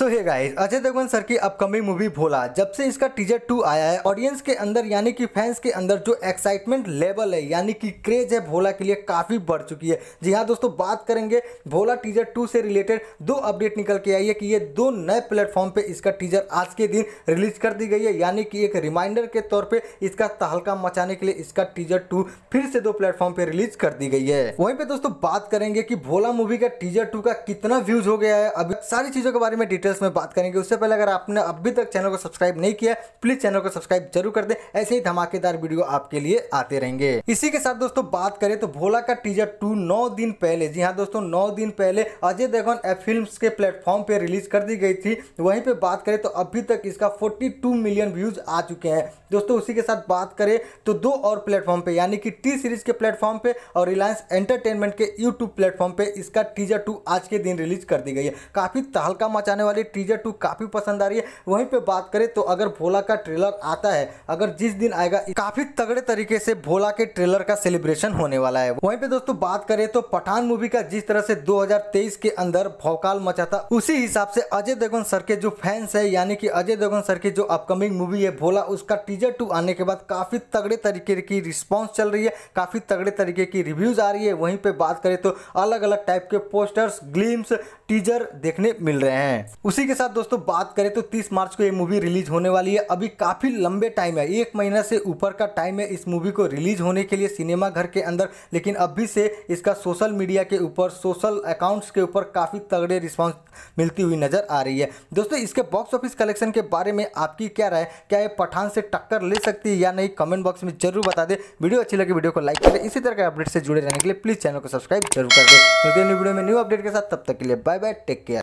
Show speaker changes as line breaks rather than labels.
सो hi guys Ajay Devgn sir की upcoming movie Bholaa जब से इसका टीजर टू आया है ऑडियंस के अंदर यानी कि फैंस के अंदर जो एक्साइटमेंट लेवल है यानी कि क्रेज है भोला के लिए काफ़ी बढ़ चुकी है जी हाँ दोस्तों बात करेंगे भोला टीजर टू से रिलेटेड दो अपडेट निकल के आई है कि ये दो नए प्लेटफॉर्म पर इसका टीजर आज के दिन रिलीज कर दी गई है यानी कि एक रिमाइंडर के तौर पर इसका तहलका मचाने के लिए इसका टीजर टू फिर से दो प्लेटफॉर्म पर रिलीज कर दी गई है वहीं पर दोस्तों बात करेंगे कि भोला मूवी का टीजर टू का कितना व्यूज हो गया है अभी सारी चीज़ों के बारे में डिटेल डिटेल्स में बात करेंगे उससे पहले अगर आपने अभी तक चैनल को सब्सक्राइब नहीं किया प्लीज़ चैनल को सब्सक्राइब जरूर कर दे ऐसे ही धमाकेदार वीडियो आपके लिए आते रहेंगे इसी के साथ दोस्तों बात करें तो भोला का टीजर टू नौ दिन पहले जी हाँ दोस्तों नौ दिन पहले अजय देवगन एप फिल्म के प्लेटफॉर्म पर रिलीज कर दी गई थी वहीं पर बात करें तो अभी तक इसका फोर्टी मिलियन व्यूज आ चुके हैं दोस्तों उसी के साथ बात करें तो दो और प्लेटफॉर्म पे यानी कि टी सीरीज के प्लेटफॉर्म पे और रिलायंस एंटरटेनमेंट के यूट्यूब प्लेटफॉर्म पे इसका टीजर टू आज के दिन रिलीज कर दी गई है काफी तहलका मचाने वाली मुझे टीजर टू काफ़ी पसंद आ रही है वहीं पे बात करें तो अगर भोला का ट्रेलर आता है अगर जिस दिन आएगा काफ़ी तगड़े तरीके से भोला के ट्रेलर का सेलिब्रेशन होने वाला है वहीं पे दोस्तों बात करें तो पठान मूवी का जिस तरह से 2023 के अंदर भौकाल मचा था उसी हिसाब से अजय देवगन सर के जो फैंस है यानी कि अजय देवगन सर की जो अपकमिंग मूवी है भोला उसका टीजर टू आने के बाद काफी तगड़े तरीके की रिस्पॉन्स चल रही है काफी तगड़े तरीके की रिव्यूज आ रही है वहीं पे बात करें तो अलग अलग टाइप के पोस्टर्स ग्लीम्स टीजर देखने मिल रहे हैं उसी के साथ दोस्तों बात करें तो 30 मार्च को ये मूवी रिलीज होने वाली है अभी काफ़ी लंबे टाइम है एक महीना से ऊपर का टाइम है इस मूवी को रिलीज होने के लिए सिनेमा घर के अंदर लेकिन अभी से इसका सोशल मीडिया के ऊपर सोशल अकाउंट्स के ऊपर काफ़ी तगड़े रिस्पॉन्स मिलती हुई नज़र आ रही है दोस्तों इसके बॉक्स ऑफिस कलेक्शन के बारे में आपकी क्या राय क्या ये पठान से टक्कर ले सकती है या नहीं कमेंट बॉक्स में जरूर बता दें वीडियो अच्छी लगे वीडियो को लाइक करें इसी तरह के अपडेट से जुड़े रहने के लिए प्लीज़ चैनल को सब्सक्राइब जरूर कर दे वीडियो में न्यू अपडेट के साथ तब तक के लिए बाय बाय टेक केयर